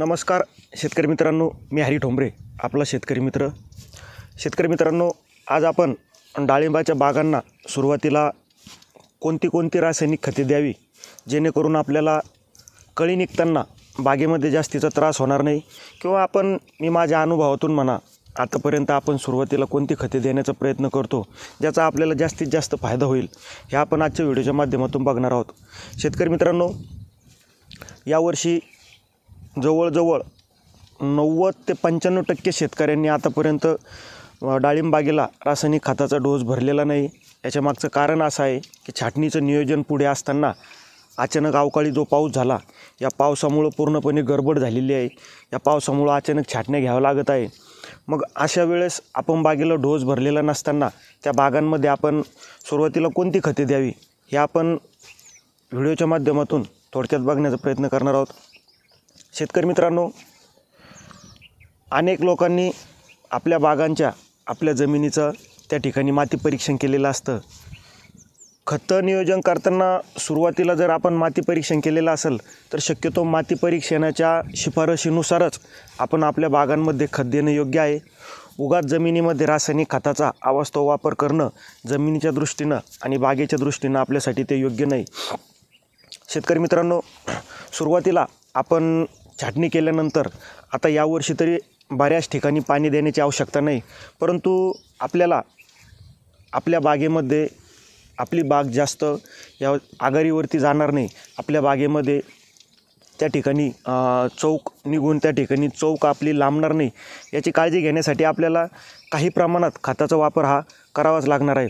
नमस्कार शेतकरी मित्रांनो मी हरी ठोंबरे आपला शेतकरी मित्र शेतकरी मित्रांनो आज आपण डाळिंबाच्या बागांना सुरुवातीला कोणती कोणती रासायनिक खते द्यावी जेणेकरून आपल्याला कळी निघताना बागेमध्ये जास्तीचा त्रास होणार नाही किंवा आपण मी माझ्या अनुभवातून म्हणा आतापर्यंत आपण सुरुवातीला कोणती खते देण्याचा प्रयत्न करतो ज्याचा आपल्याला जास्तीत जास्त फायदा होईल हे आपण आजच्या व्हिडिओच्या माध्यमातून बघणार आहोत शेतकरी मित्रांनो यावर्षी जवळजवळ नव्वद ते पंच्याण्णव टक्के शेतकऱ्यांनी आतापर्यंत डाळिंबागेला रासायनिक खताचा डोस भरलेला नाही याच्यामागचं कारण असं आहे की छाटणीचं नियोजन पुढे असताना अचानक अवकाळी जो पाऊस झाला या पावसामुळं पूर्णपणे गडबड झालेली आहे या पावसामुळं अचानक छाटण्या घ्याव्या लागत आहे मग अशा वेळेस आपण बागेला डोस भरलेला नसताना त्या बागांमध्ये आपण सुरुवातीला कोणती खते द्यावी हे आपण व्हिडिओच्या माध्यमातून थोडक्यात बघण्याचा प्रयत्न करणार आहोत शेतकरी मित्रांनो अनेक लोकांनी आपल्या बागांच्या आपल्या जमिनीचं त्या ठिकाणी माती परीक्षण केलेलं असतं खतं नियोजन करताना सुरुवातीला जर आपण माती परीक्षण केलेलं असेल तर शक्यतो माती परीक्षणाच्या शिफारशीनुसारच आपण आपल्या बागांमध्ये खत देणं योग्य आहे उगाच जमिनीमध्ये रासायनिक खताचा अवास्तव वापर करणं जमिनीच्या दृष्टीनं आणि बागेच्या दृष्टीनं आपल्यासाठी ते योग्य नाही शेतकरी मित्रांनो सुरुवातीला आपण छाटणी केल्यानंतर आता यावर्षी तरी बऱ्याच ठिकाणी पाणी देण्याची आवश्यकता नाही परंतु आपल्याला आपल्या बागेमध्ये आपली बाग जास्त या आघारीवरती जाणार नाही आपल्या बागेमध्ये त्या ठिकाणी चौक निघून त्या ठिकाणी चौक आपली लांबणार नाही याची काळजी घेण्यासाठी आपल्याला काही प्रमाणात खताचा वापर हा करावाच लागणार आहे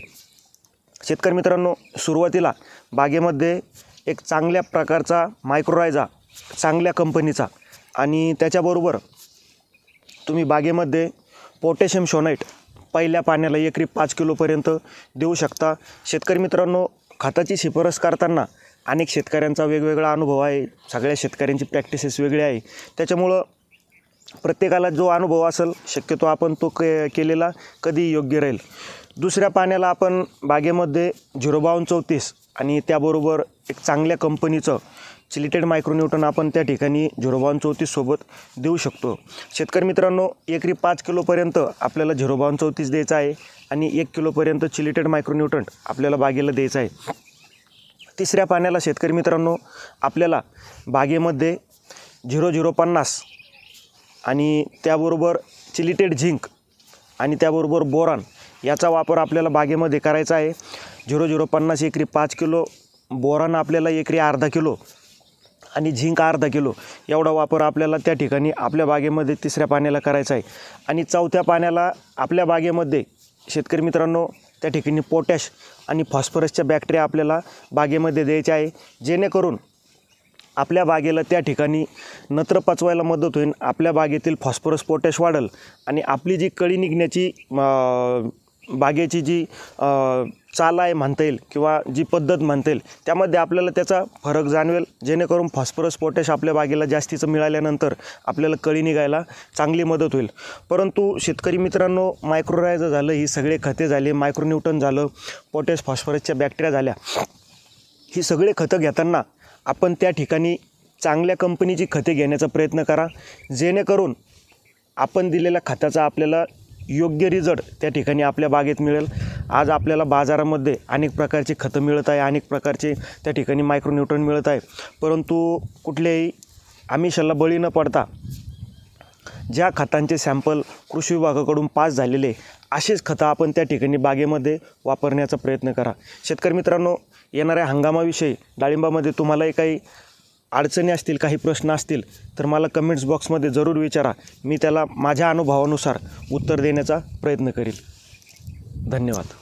शेतकरी मित्रांनो सुरुवातीला बागेमध्ये एक चांगल्या प्रकारचा मायक्रोरायझा चांगल्या कंपनीचा आणि त्याच्याबरोबर तुम्ही बागेमध्ये पोटॅशियम शोनाईट पहिल्या पाण्याला एकरी पाच किलोपर्यंत देऊ शकता शेतकरी मित्रांनो खताची शिफारस करताना अनेक शेतकऱ्यांचा वेगवेगळा अनुभव आहे सगळ्या शेतकऱ्यांची प्रॅक्टिसेस वेगळी आहे त्याच्यामुळं प्रत्येकाला जो अनुभव असेल शक्यतो आपण तो के केलेला कधी योग्य राहील दुसऱ्या पाण्याला आपण बागेमध्ये झिरो बावन्न चौतीस आणि त्याबरोबर एक चांगल्या कंपनीचं चिलिटेड मायक्रोन्यूटन आपण त्या ठिकाणी झिरोबावन चौतीससोबत देऊ शकतो शेतकरी मित्रांनो एकरी पाच किलोपर्यंत आपल्याला झिरोबावन चौतीस द्यायचं आहे आणि एक किलोपर्यंत चिलिटेड मायक्रोन्यूटन आपल्याला बागेला द्यायचं आहे तिसऱ्या पाण्याला शेतकरी मित्रांनो आपल्याला बागेमध्ये झिरो झिरो पन्नास आणि त्याबरोबर चिलिटेड झिंक आणि त्याबरोबर बोरान याचा वापर आपल्याला बागेमध्ये करायचा आहे झिरो झिरो पन्नास एकरी पाच किलो बोरानं आपल्याला एकरी अर्धा किलो आणि झिंक अर्धा किलो एवढा वापर आपल्याला त्या ठिकाणी आपल्या बागेमध्ये तिसऱ्या पाण्याला करायचा आहे आणि चौथ्या पाण्याला आपल्या बागेमध्ये शेतकरी मित्रांनो त्या ठिकाणी पोटॅश आणि फॉस्फरसच्या बॅक्टेरिया आपल्याला बागेमध्ये द्यायच्या आहे जेणेकरून आपल्या बागेला त्या ठिकाणी नत्र पचवायला मदत होईल आपल्या बागेतील फॉस्फरस पोटॅश वाढेल आणि आपली जी कळी निघण्याची बागेची जी चाल आहे म्हणता येईल किंवा जी पद्धत म्हणता येईल त्यामध्ये आपल्याला त्याचा फरक जाणवेल जेणेकरून फॉस्फरस पोटॅश आपल्या बागेला जास्तीचं मिळाल्यानंतर आपल्याला कळी निघायला चांगली मदत होईल परंतु शेतकरी मित्रांनो मायक्रोरायझं झालं ही सगळे खते झाले मायक्रोन्यूटन झालं पोटॅश फॉस्फरसच्या बॅक्टेरिया झाल्या ही सगळे खतं घेताना आपण त्या ठिकाणी चांगल्या कंपनीची खते घेण्याचा प्रयत्न करा जेणेकरून आपण दिलेल्या खताचा आपल्याला योग्य रिझल्ट त्या ठिकाणी आपल्या बागेत मिळेल आज आपल्याला बाजारामध्ये अनेक प्रकारची खतं मिळत आहे अनेक प्रकारचे त्या ठिकाणी मायक्रोन्यूट्रन मिळत आहे परंतु कुठल्याही आमिषाला बळी न पडता ज्या खतांचे सॅम्पल कृषी विभागाकडून पास झालेले असेच खतं आपण त्या ठिकाणी बागेमध्ये वापरण्याचा प्रयत्न करा शेतकरी मित्रांनो येणाऱ्या हंगामाविषयी डाळिंबामध्ये तुम्हालाही काही अडचणी असतील काही प्रश्न असतील तर मला कमेंट्स बॉक्समध्ये जरूर विचारा मी त्याला माझ्या अनुभवानुसार उत्तर देण्याचा प्रयत्न करील धन्यवाद